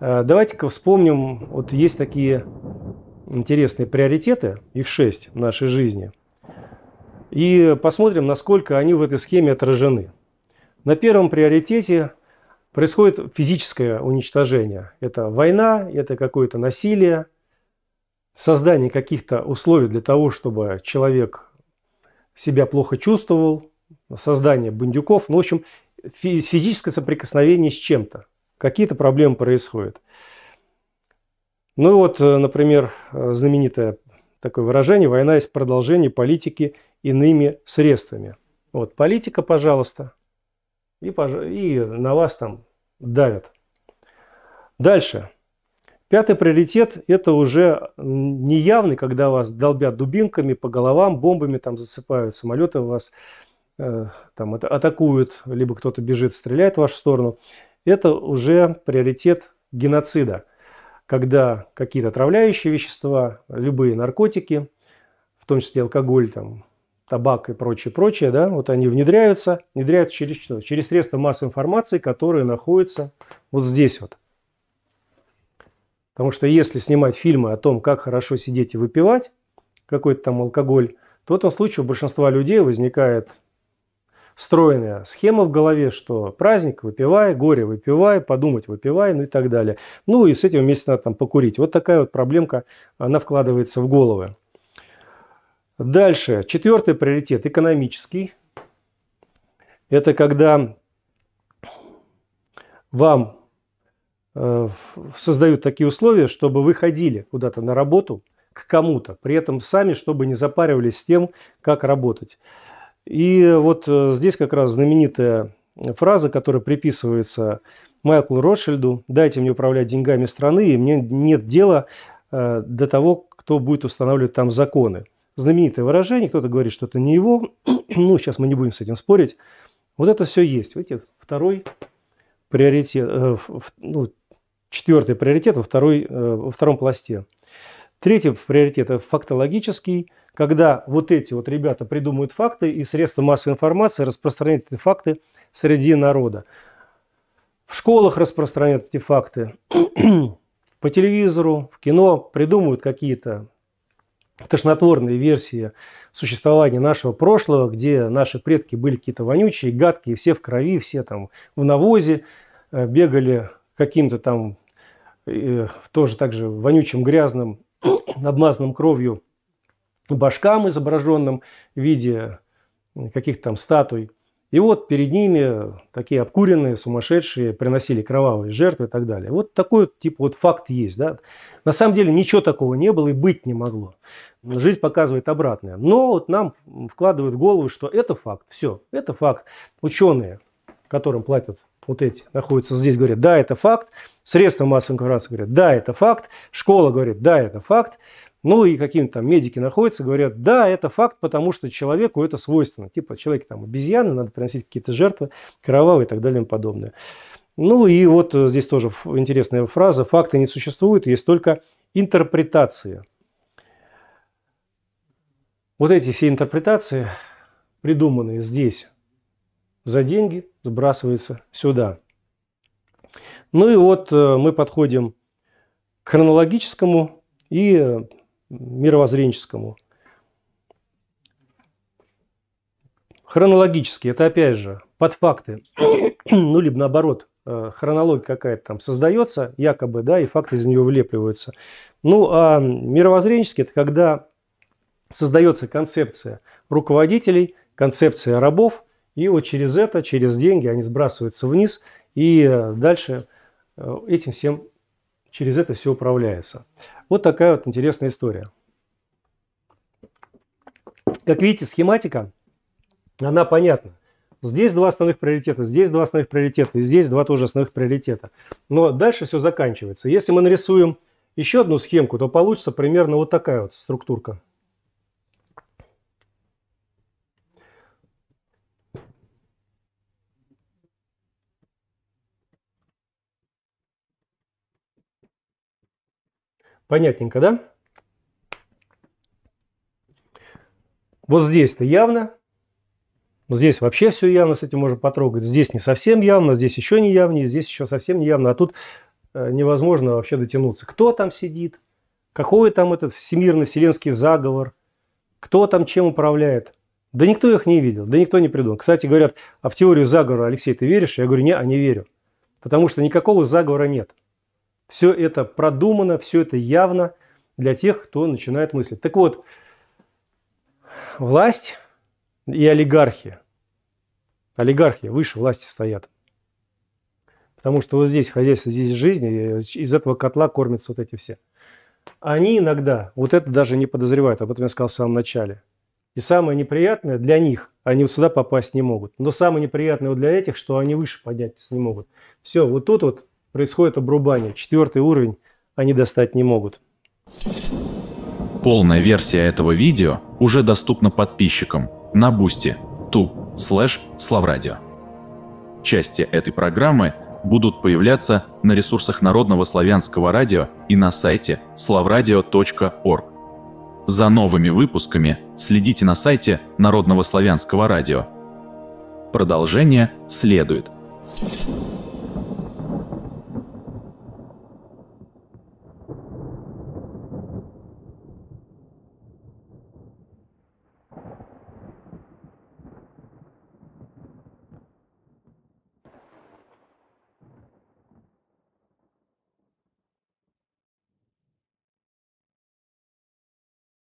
Э, давайте-ка вспомним, вот есть такие интересные приоритеты, их шесть в нашей жизни, и посмотрим, насколько они в этой схеме отражены. На первом приоритете происходит физическое уничтожение. Это война, это какое-то насилие, создание каких-то условий для того, чтобы человек себя плохо чувствовал, создание бандюков. Ну, в общем, физическое соприкосновение с чем-то. Какие-то проблемы происходят. Ну вот, э, например, э, знаменитое такое выражение «война есть продолжение политики иными средствами». Вот, политика, пожалуйста, и, и на вас там давят. Дальше. Пятый приоритет – это уже неявный, когда вас долбят дубинками по головам, бомбами там засыпают, самолеты вас Э, там, это, атакуют, либо кто-то бежит, стреляет в вашу сторону, это уже приоритет геноцида, когда какие-то отравляющие вещества, любые наркотики, в том числе алкоголь, там, табак и прочее, прочее, да, вот они внедряются, внедряются через что? Через средства массовой информации, которые находятся вот здесь вот. Потому что если снимать фильмы о том, как хорошо сидеть и выпивать какой-то там алкоголь, то в этом случае у большинства людей возникает стройная схема в голове, что праздник выпивай, горе выпивай, подумать выпивай, ну и так далее. Ну и с этим вместе надо там покурить. Вот такая вот проблемка, она вкладывается в головы. Дальше, четвертый приоритет, экономический. Это когда вам э, создают такие условия, чтобы вы ходили куда-то на работу к кому-то, при этом сами, чтобы не запаривались с тем, как работать. И вот э, здесь как раз знаменитая фраза, которая приписывается Майклу Ротшильду «Дайте мне управлять деньгами страны, и мне нет дела э, до того, кто будет устанавливать там законы». Знаменитое выражение, кто-то говорит, что это не его, ну, сейчас мы не будем с этим спорить. Вот это все есть. Видите, второй приоритет, э, ну, четвертый приоритет во, второй, во втором пласте. Третий приоритет – фактологический – когда вот эти вот ребята придумают факты, и средства массовой информации распространят эти факты среди народа. В школах распространяют эти факты, по телевизору, в кино придумывают какие-то тошнотворные версии существования нашего прошлого, где наши предки были какие-то вонючие, гадкие, все в крови, все там в навозе, э, бегали каким-то там э, тоже так же вонючим, грязным, обмазанным кровью башкам, изображенным в виде каких-то там статуй. И вот перед ними такие обкуренные, сумасшедшие, приносили кровавые жертвы и так далее. Вот такой вот, типа, вот факт есть. Да? На самом деле ничего такого не было и быть не могло. Жизнь показывает обратное. Но вот нам вкладывают в голову, что это факт. Все, это факт. Ученые, которым платят вот эти, находятся здесь, говорят, да, это факт. Средства массовой информации говорят, да, это факт. Школа говорит, да, это факт. Ну и какие то там медики находятся, говорят, да, это факт, потому что человеку это свойственно. Типа человек там обезьяны, надо приносить какие-то жертвы, кровавые и так далее и подобное. Ну и вот э, здесь тоже интересная фраза. Факты не существуют, есть только интерпретации. Вот эти все интерпретации, придуманные здесь за деньги, сбрасываются сюда. Ну и вот э, мы подходим к хронологическому и мировоззренческому. Хронологически, это опять же под факты, ну, либо наоборот, э, хронология какая-то там создается, якобы, да, и факты из нее влепливаются. Ну, а мировоззренчески это когда создается концепция руководителей, концепция рабов, и вот через это, через деньги они сбрасываются вниз, и дальше э, этим всем через это все управляется. Вот такая вот интересная история. Как видите, схематика, она понятна. Здесь два основных приоритета, здесь два основных приоритета, и здесь два тоже основных приоритета. Но дальше все заканчивается. Если мы нарисуем еще одну схемку, то получится примерно вот такая вот структурка. Понятненько, да? Вот здесь-то явно. Здесь вообще все явно, с этим можно потрогать. Здесь не совсем явно, здесь еще не явнее, здесь еще совсем не явно. А тут э, невозможно вообще дотянуться. Кто там сидит? Какой там этот всемирно вселенский заговор? Кто там чем управляет? Да никто их не видел, да никто не придумал. Кстати, говорят, а в теорию заговора, Алексей, ты веришь? Я говорю, не, а не верю. Потому что никакого заговора нет. Все это продумано, все это явно для тех, кто начинает мыслить. Так вот, власть и олигархия. Олигархия выше власти стоят. Потому что вот здесь хозяйство, здесь жизнь, и из этого котла кормятся вот эти все. Они иногда вот это даже не подозревают, об этом я сказал в самом начале. И самое неприятное для них, они сюда попасть не могут. Но самое неприятное вот для этих, что они выше подняться не могут. Все, вот тут вот происходит обрубание. Четвертый уровень они достать не могут. Полная версия этого видео уже доступна подписчикам на бусти ту слэш славрадио. Части этой программы будут появляться на ресурсах Народного славянского радио и на сайте slavradio.org. За новыми выпусками следите на сайте Народного славянского радио. Продолжение следует.